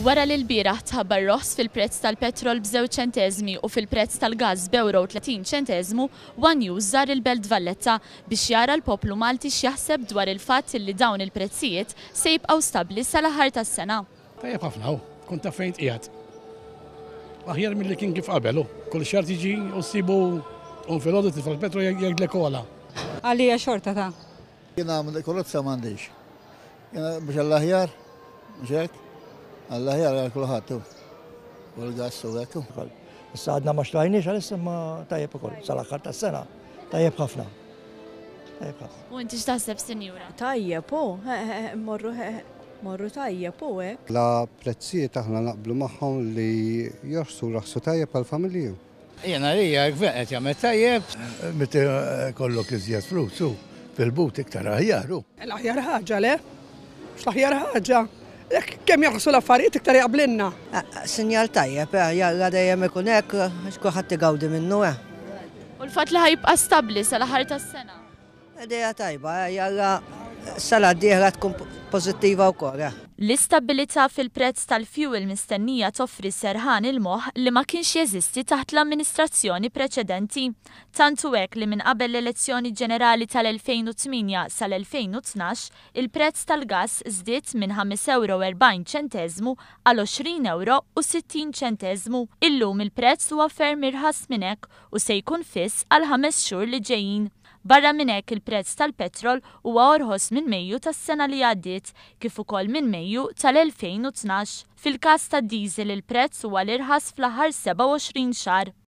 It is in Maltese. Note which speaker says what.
Speaker 1: Wara li l-biraħ tħabbar roħs fil-prezz tal-petrol b'żew ċentezmi u fil-prezz tal-gaz b'euro 30 ċentezmu, One News żar il-Belt Valletta biex jara l-poplu Malti x'jaħseb dwar il-fatt li dawn il-prezzijiet se jibqgħu stabbli sal-aħħar tas-sena. Tajjeb ħafna hu, kont ta' fejn qiegħed. Aħjar mill-li kien kif qabelu, kull xar tiġi u ssibu un filgħodu petro petrol jgħidlek kola. Għalija xorta ta' jena li mandiġ. Jena biex l-ħjar, Alla jara l-kulħat u l-gassu għekku. Issa għadna ma xlajniex għal-issa ma tajjeb ukoll, sal-axħar ta' sena, tajjeb ħafna. U inti x'taħseb sinjura? Tajjeb u, morru morru tajjeb u hekk. La prezzijiet aħna naqblu magħhom li jorsu raħsu tajjeb għal-familju. Jena li għak veqet jagħmel tajjeb. Meta eh, kollok iżjed flus fil-but iktar aħjaru. L-aħjar ħaġa le, mhux l-aħjar ħaġa kemm jaħsu l-affarijiet iktar jaqblinna. Sinjal tajjeb, jalla dejjem ikun hekk, xkulħadd tigawdi minnu eh. U l-fatt li ħajbqa' stabbli sal-aħħar tas-sena. Dejja tajba, e, jalla sala d-dieħla tkun pożittiva wkoll. E. L-istabilità fil-prezz tal-fuel mistennija toffri serħan il-moħ li ma kienx jeżisti taħt l-amministrazzjoni preċedenti. Tantu hekk li minn qabel l-elezzjoni ġenerali tal-2008 sal-2012, il-prezz tal-gas żdiet minn 5,40 e ċentezmu għal 20 euro u 60 ċentezmu. Illum il-prezz huwa ferm irħas minn hekk u se jkun fiss għal ħames xhur li ġejjin. Barra minn hekk il-prezz tal-petrol huwa orħos minn Mejju tas-sena li għaddiet kif ukoll minn Mejju Mejju tal-2012. Fil-kas ta' diesel il-prezz huwa l-irħas fl-aħħar 27 xar